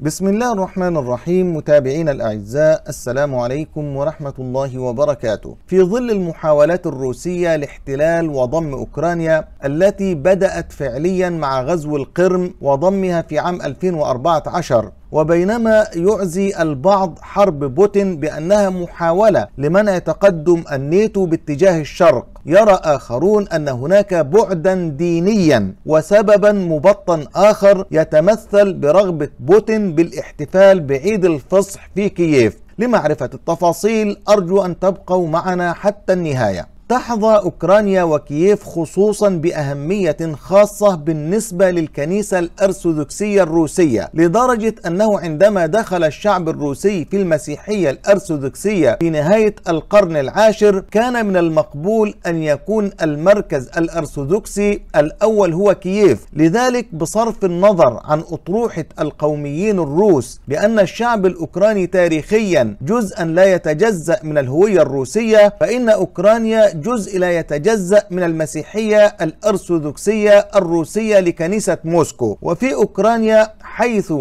بسم الله الرحمن الرحيم متابعينا الاعزاء السلام عليكم ورحمه الله وبركاته. في ظل المحاولات الروسيه لاحتلال وضم اوكرانيا التي بدات فعليا مع غزو القرم وضمها في عام 2014 وبينما يعزي البعض حرب بوتين بأنها محاولة لمنع تقدم الناتو باتجاه الشرق يرى آخرون أن هناك بعدا دينيا وسببا مبطن آخر يتمثل برغبة بوتين بالاحتفال بعيد الفصح في كييف لمعرفة التفاصيل أرجو أن تبقوا معنا حتى النهاية تحظى أوكرانيا وكييف خصوصا بأهمية خاصة بالنسبة للكنيسة الأرثوذكسية الروسية لدرجة أنه عندما دخل الشعب الروسي في المسيحية الأرثوذكسية في نهاية القرن العاشر كان من المقبول أن يكون المركز الأرثوذكسي الأول هو كييف لذلك بصرف النظر عن أطروحة القوميين الروس بأن الشعب الأوكراني تاريخيا جزءا لا يتجزأ من الهوية الروسية فإن أوكرانيا جزء لا يتجزأ من المسيحية الأرثوذكسية الروسية لكنيسة موسكو وفي أوكرانيا حيث 78%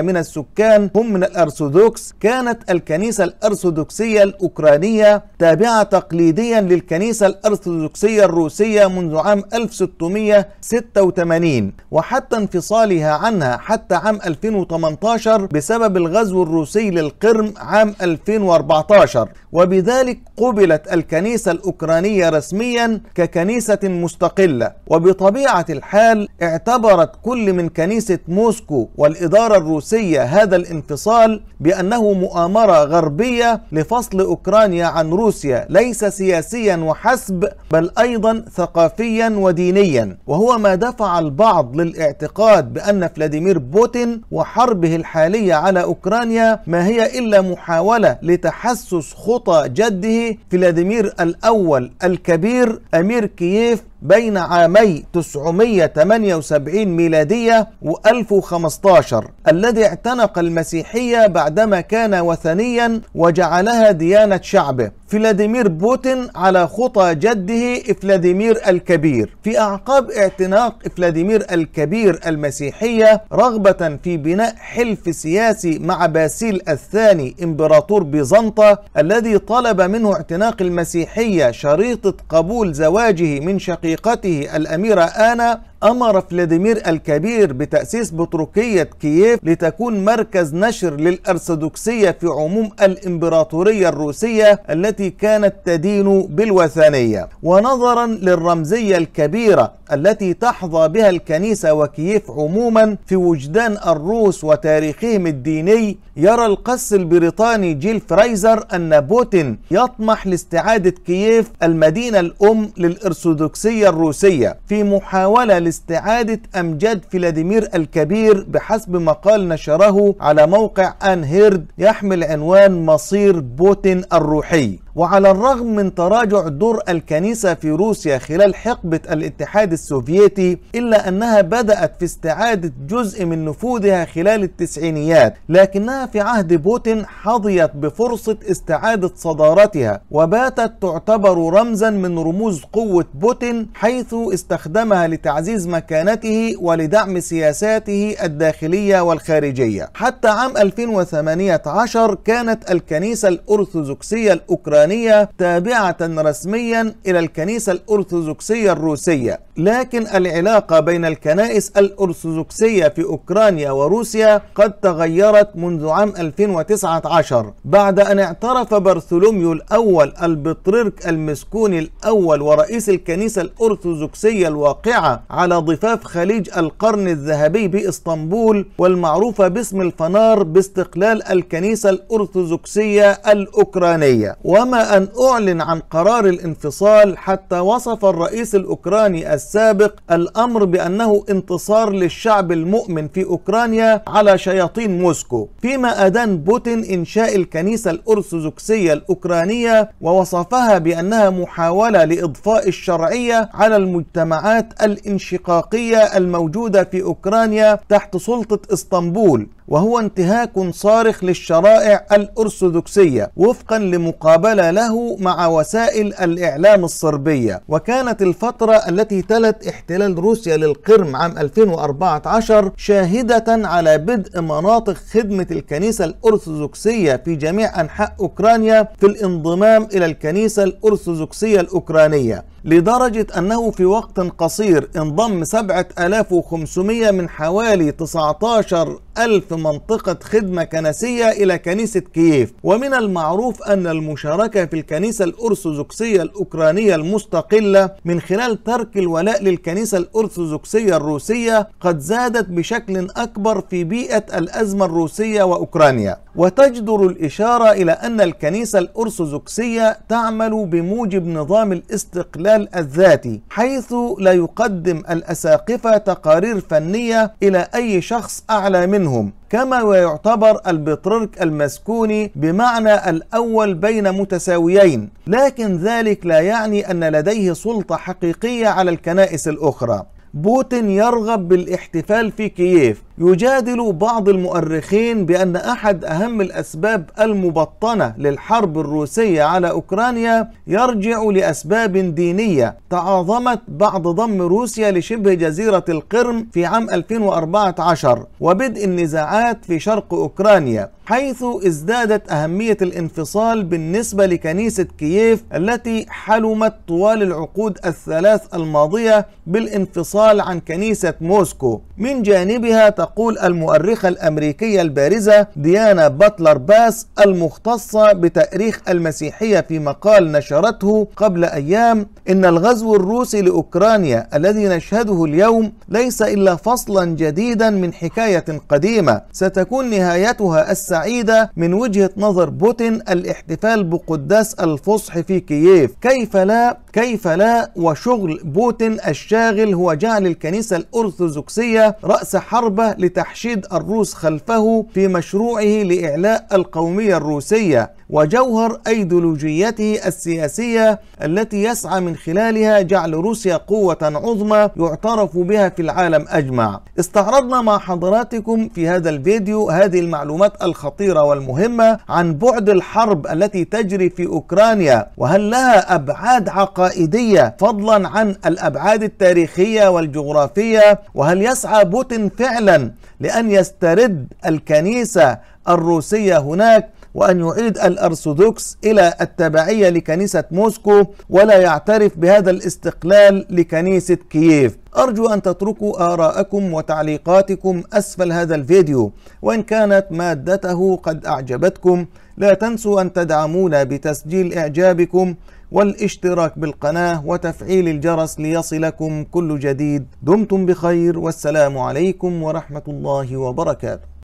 من السكان هم من الأرثوذكس كانت الكنيسة الأرثوذكسية الأوكرانية تابعة تقليديا للكنيسة الأرثوذكسية الروسية منذ عام 1686 وحتى انفصالها عنها حتى عام 2018 بسبب الغزو الروسي للقرم عام 2014 وبذلك قبلت الكنيسة الأوكرانية رسميا ككنيسة مستقلة وبطبيعة الحال اعتبرت كل من كنيسة موسكو والإدارة الروسية هذا الانفصال بأنه مؤامرة غربية لفصل أوكرانيا عن روسيا ليس سياسيا وحسب بل أيضا ثقافيا ودينيا وهو ما دفع البعض للاعتقاد بأن فلاديمير بوتين وحربه الحالية على أوكرانيا ما هي إلا محاولة لتحسس خطى جده فلاديمير الأول الكبير أمير كييف بين عامي 978 ميلادية و 1015 الذي اعتنق المسيحية بعدما كان وثنيا وجعلها ديانة شعبه فلاديمير بوتين على خطى جده فلاديمير الكبير في أعقاب اعتناق فلاديمير الكبير المسيحية رغبة في بناء حلف سياسي مع باسيل الثاني إمبراطور بيزنطة الذي طلب منه اعتناق المسيحية شريطة قبول زواجه من شقيقته الأميرة آنا أمر فلاديمير الكبير بتأسيس بطرقية كييف لتكون مركز نشر للأرثوذكسية في عموم الإمبراطورية الروسية التي كانت تدين بالوثنية ونظرا للرمزية الكبيرة التي تحظى بها الكنيسة وكييف عموما في وجدان الروس وتاريخهم الديني يرى القس البريطاني جيل فريزر أن بوتين يطمح لاستعادة كييف المدينة الأم للأرثوذكسية الروسية في محاولة لاستعادة أمجاد فلاديمير الكبير بحسب مقال نشره على موقع أنهيرد يحمل عنوان مصير بوتين الروحي وعلى الرغم من تراجع دور الكنيسة في روسيا خلال حقبة الاتحاد السوفيتي إلا أنها بدأت في استعادة جزء من نفوذها خلال التسعينيات لكنها في عهد بوتين حظيت بفرصة استعادة صدارتها وباتت تعتبر رمزا من رموز قوة بوتين حيث استخدمها لتعزيز مكانته ولدعم سياساته الداخلية والخارجية حتى عام 2018 كانت الكنيسة الأرثوذكسية الأوكرانية اليابانية تابعة رسميا إلى الكنيسة الأرثوذكسية الروسية لكن العلاقة بين الكنائس الأرثوذكسية في أوكرانيا وروسيا قد تغيرت منذ عام 2019 بعد أن اعترف بارثولوميو الأول البطريرك المسكوني الأول ورئيس الكنيسة الأرثوذكسية الواقعة على ضفاف خليج القرن الذهبي بإسطنبول والمعروفة باسم الفنار باستقلال الكنيسة الأرثوذكسية الأوكرانية وما أن أعلن عن قرار الانفصال حتى وصف الرئيس الأوكراني السابق الأمر بأنه انتصار للشعب المؤمن في أوكرانيا على شياطين موسكو فيما أدان بوتين إنشاء الكنيسة الأرثوذكسية الأوكرانية ووصفها بأنها محاولة لإضفاء الشرعية على المجتمعات الانشقاقية الموجودة في أوكرانيا تحت سلطة اسطنبول وهو انتهاك صارخ للشرائع الأرثوذكسية وفقا لمقابلة له مع وسائل الإعلام الصربية وكانت الفترة التي تلت احتلال روسيا للقرم عام 2014 شاهدة على بدء مناطق خدمة الكنيسة الأرثوذكسية في جميع أنحاء أوكرانيا في الانضمام إلى الكنيسة الأرثوذكسية الأوكرانية لدرجة أنه في وقت قصير انضم 7500 من حوالي 19 ألف منطقة خدمة كنسية إلى كنيسة كييف ومن المعروف أن المشاركة في الكنيسة الأرثوذكسية الأوكرانية المستقلة من خلال ترك الولاء للكنيسة الأرثوذكسية الروسية قد زادت بشكل أكبر في بيئة الأزمة الروسية وأوكرانيا وتجدر الإشارة إلى أن الكنيسة الأرثوذكسية تعمل بموجب نظام الاستقلال الذاتي حيث لا يقدم الأساقفة تقارير فنية إلى أي شخص أعلى منه منهم كما ويعتبر البطريرك المسكوني بمعنى الأول بين متساويين لكن ذلك لا يعني أن لديه سلطة حقيقية على الكنائس الأخرى بوتين يرغب بالاحتفال في كييف يجادل بعض المؤرخين بأن أحد أهم الأسباب المبطنة للحرب الروسية على أوكرانيا يرجع لأسباب دينية تعاظمت بعد ضم روسيا لشبه جزيرة القرم في عام 2014 وبدء النزاعات في شرق أوكرانيا حيث ازدادت أهمية الانفصال بالنسبة لكنيسة كييف التي حلمت طوال العقود الثلاث الماضية بالانفصال عن كنيسة موسكو من جانبها تقول المؤرخة الأمريكية البارزة ديانا باتلر باس المختصة بتأريخ المسيحية في مقال نشرته قبل أيام إن الغزو الروسي لأوكرانيا الذي نشهده اليوم ليس إلا فصلا جديدا من حكاية قديمة ستكون نهايتها السعيدة من وجهة نظر بوتين الاحتفال بقداس الفصح في كييف كيف لا كيف لا وشغل بوتين الشاغل هو جعل الكنيسة الأرثوذكسية رأس حربة لتحشيد الروس خلفه في مشروعه لإعلاء القومية الروسية وجوهر أيديولوجيته السياسية التي يسعى من خلالها جعل روسيا قوة عظمى يعترف بها في العالم أجمع استعرضنا مع حضراتكم في هذا الفيديو هذه المعلومات الخطيرة والمهمة عن بعد الحرب التي تجري في أوكرانيا وهل لها أبعاد عقائدية فضلا عن الأبعاد التاريخية والجغرافية وهل يسعى بوتين فعلا لأن يسترد الكنيسة الروسية هناك وأن يعيد الأرثوذكس إلى التبعية لكنيسة موسكو ولا يعترف بهذا الاستقلال لكنيسة كييف أرجو أن تتركوا آراءكم وتعليقاتكم أسفل هذا الفيديو وإن كانت مادته قد أعجبتكم لا تنسوا أن تدعمونا بتسجيل إعجابكم والاشتراك بالقناة وتفعيل الجرس ليصلكم كل جديد دمتم بخير والسلام عليكم ورحمة الله وبركاته